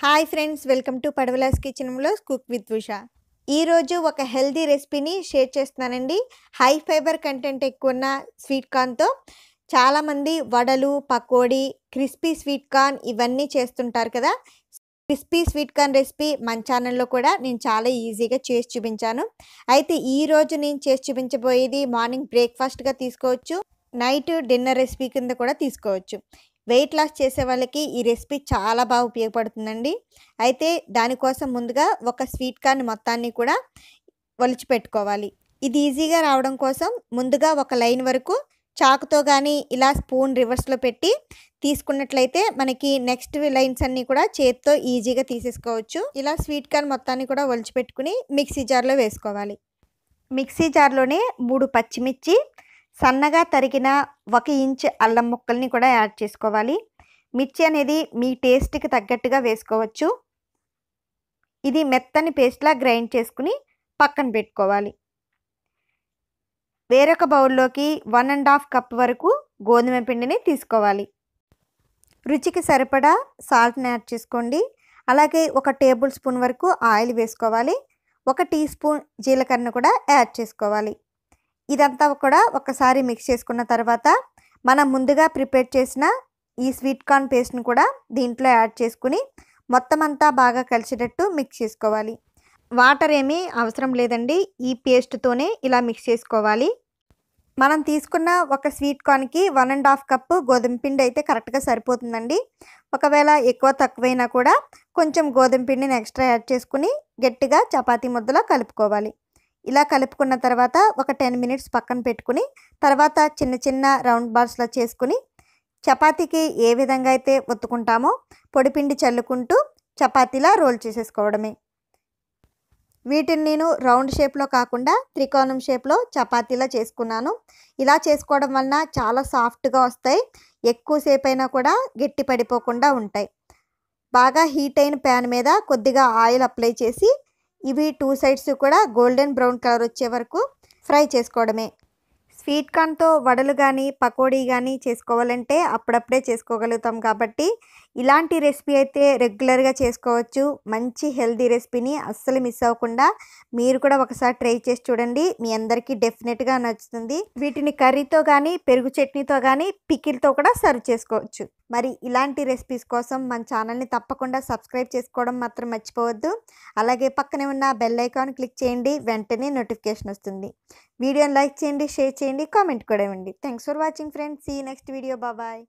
hi friends welcome to పడవలాస్ కిచెన్లో cook with Usha ఈరోజు ఒక హెల్దీ రెసిపీని షేర్ చేస్తున్నానండి హై ఫైబర్ కంటెంట్ ఎక్కువ ఉన్న స్వీట్ కార్న్తో చాలామంది వడలు పకోడీ క్రిస్పీ స్వీట్ కార్న్ ఇవన్నీ చేస్తుంటారు కదా క్రిస్పీ స్వీట్ కార్న్ రెసిపీ మన ఛానల్లో కూడా నేను చాలా ఈజీగా చేసి చూపించాను అయితే ఈరోజు నేను చేసి చూపించబోయేది మార్నింగ్ బ్రేక్ఫాస్ట్గా తీసుకోవచ్చు నైట్ డిన్నర్ రెసిపీ కింద కూడా తీసుకోవచ్చు వెయిట్ లాస్ చేసే వాళ్ళకి ఈ రెసిపీ చాలా బాగా ఉపయోగపడుతుందండి అయితే దానికోసం ముందుగా ఒక స్వీట్ కార్న్ మొత్తాన్ని కూడా ఒలిచి పెట్టుకోవాలి ఇది ఈజీగా రావడం కోసం ముందుగా ఒక లైన్ వరకు చాకుతో కానీ ఇలా స్పూన్ రివర్స్లో పెట్టి తీసుకున్నట్లయితే మనకి నెక్స్ట్ లైన్స్ అన్నీ కూడా చేతితో ఈజీగా తీసేసుకోవచ్చు ఇలా స్వీట్ కార్న్ మొత్తాన్ని కూడా పెట్టుకుని మిక్సీ జార్లో వేసుకోవాలి మిక్సీ జార్లోనే మూడు పచ్చిమిర్చి సన్నగా తరిగిన ఒక ఇంచ్ అల్లం ముక్కల్ని కూడా యాడ్ చేసుకోవాలి మిర్చి అనేది మీ టేస్ట్కి తగ్గట్టుగా వేసుకోవచ్చు ఇది మెత్తని పేస్ట్లా గ్రైండ్ చేసుకుని పక్కన పెట్టుకోవాలి వేరొక బౌల్లోకి వన్ అండ్ హాఫ్ కప్ వరకు గోధుమ పిండిని తీసుకోవాలి రుచికి సరిపడా సాల్ట్ని యాడ్ చేసుకోండి అలాగే ఒక టేబుల్ స్పూన్ వరకు ఆయిల్ వేసుకోవాలి ఒక టీ స్పూన్ జీలకర్రను కూడా యాడ్ చేసుకోవాలి ఇదంతా కూడా ఒకసారి మిక్స్ చేసుకున్న తర్వాత మనం ముందుగా ప్రిపేర్ చేసిన ఈ స్వీట్ కార్న్ పేస్ట్ని కూడా దీంట్లో యాడ్ చేసుకుని మొత్తం అంతా బాగా కలిసేటట్టు మిక్స్ చేసుకోవాలి వాటర్ ఏమీ అవసరం లేదండి ఈ పేస్ట్తోనే ఇలా మిక్స్ చేసుకోవాలి మనం తీసుకున్న ఒక స్వీట్ కార్న్కి వన్ అండ్ హాఫ్ కప్పు గోధుమ పిండి అయితే కరెక్ట్గా సరిపోతుందండి ఒకవేళ ఎక్కువ తక్కువైనా కూడా కొంచెం గోధుమ పిండిని ఎక్స్ట్రా యాడ్ చేసుకుని గట్టిగా చపాతీ ముద్దలో కలుపుకోవాలి ఇలా కలుపుకున్న తర్వాత ఒక టెన్ మినిట్స్ పక్కన పెట్టుకుని తర్వాత చిన్న చిన్న రౌండ్ బాల్స్లో చేసుకుని చపాతీకి ఏ విధంగా అయితే ఒత్తుకుంటామో పొడిపిండి చల్లుకుంటూ చపాతీలా రోల్ చేసేసుకోవడమే వీటిని నేను రౌండ్ షేప్లో కాకుండా త్రికోణం షేప్లో చపాతీలా చేసుకున్నాను ఇలా చేసుకోవడం వలన చాలా సాఫ్ట్గా వస్తాయి ఎక్కువసేపు అయినా కూడా గట్టి పడిపోకుండా ఉంటాయి బాగా హీట్ అయిన ప్యాన్ మీద కొద్దిగా ఆయిల్ అప్లై చేసి ఇవి టూ సైడ్స్ కూడా గోల్డెన్ బ్రౌన్ కలర్ వచ్చే వరకు ఫ్రై చేసుకోవడమే స్వీట్ కార్న్తో వడలు కానీ పకోడీ కానీ చేసుకోవాలంటే అప్పుడప్పుడే చేసుకోగలుగుతాం కాబట్టి ఇలాంటి రెసిపీ అయితే రెగ్యులర్గా చేసుకోవచ్చు మంచి హెల్దీ రెసిపీని అస్సలు మిస్ అవ్వకుండా మీరు కూడా ఒకసారి ట్రై చేసి చూడండి మీ అందరికీ డెఫినెట్గా నచ్చుతుంది వీటిని కర్రీతో కానీ పెరుగు చట్నీతో కానీ పికిల్తో కూడా సర్వ్ చేసుకోవచ్చు మరి ఇలాంటి రెసిపీస్ కోసం మన ఛానల్ని తప్పకుండా సబ్స్క్రైబ్ చేసుకోవడం మాత్రం మర్చిపోవద్దు అలాగే పక్కనే ఉన్న బెల్ ఐకాన్ క్లిక్ చేయండి వెంటనే నోటిఫికేషన్ వస్తుంది వీడియోని లైక్ చేయండి షేర్ చేయండి కామెంట్ కూడా ఇవ్వండి థ్యాంక్స్ ఫర్ వాచింగ్ ఫ్రెండ్స్ ఈ నెక్స్ట్ వీడియో బాబాయ్